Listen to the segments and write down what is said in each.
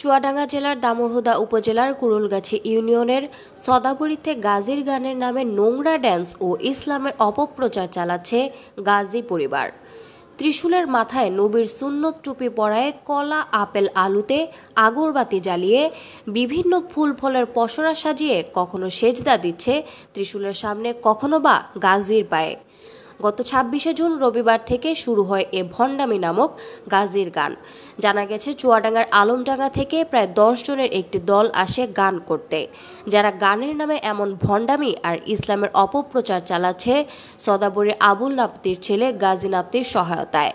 চুয়াডাঙ্গা জেলার দামরহুদা উপজেলার কুরুলগাছি ইউনিয়নের সদাবুরিতে গাজীর গানের নামে নোংরা ড্যান্স ও ইসলামের অপপ্রচার চালাচ্ছে গাজী পরিবার ত্রিশুলের মাথায় নবীর সুন্নত টুপি পরায় কলা আপেল আলুতে আগরবাতি জ্বালিয়ে বিভিন্ন ফুল ফলের পসরা সাজিয়ে কখনো সেজদা দিচ্ছে ত্রিশুলের সামনে কখনো বা গাজীর পায়ে গত ছাব্বিশে জুন রবিবার থেকে শুরু হয় এ ভণ্ডামি নামক গাজির গান জানা গেছে চুয়াডাঙ্গার আলমডাঙ্গা থেকে প্রায় দশ জনের একটি দল আসে গান করতে যারা গানের নামে এমন ভণ্ডামি আর ইসলামের অপপ্রচার চালাচ্ছে সদাবরী আবুল নাপ্তির ছেলে গাজী নাপ্তির সহায়তায়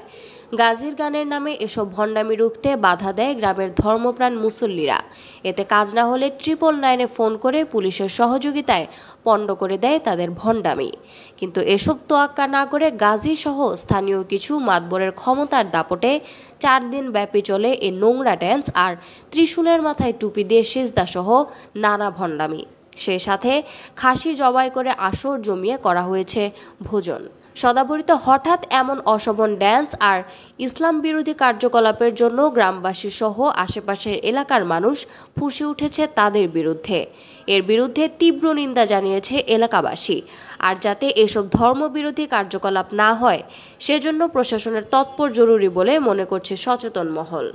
গাজীর গানের নামে এসব ভণ্ডামি রুখতে বাধা দেয় গ্রামের ধর্মপ্রাণ মুসল্লিরা এতে কাজ না হলে ট্রিপল নাইনে ফোন করে পুলিশের সহযোগিতায় পণ্ড করে দেয় তাদের ভণ্ডামি কিন্তু এসব তোয়াক্কা না করে গাজী সহ স্থানীয় কিছু মাতবরের ক্ষমতার দাপটে চার দিন ব্যাপী চলে এ নোংরা ড্যান্স আর ত্রিশূলের মাথায় টুপি দিয়ে সেজদাসহ নানা ভণ্ডামি সেই সাথে খাসি জবাই করে আসর জমিয়ে করা হয়েছে ভোজন সদাবরিত হঠাৎ এমন অশোভন ড্যান্স আর ইসলাম বিরোধী কার্যকলাপের জন্য গ্রামবাসী সহ আশেপাশের এলাকার মানুষ ফুসে উঠেছে তাদের বিরুদ্ধে এর বিরুদ্ধে তীব্র নিন্দা জানিয়েছে এলাকাবাসী আর যাতে এসব ধর্মবিরোধী কার্যকলাপ না হয় সেজন্য প্রশাসনের তৎপর জরুরি বলে মনে করছে সচেতন মহল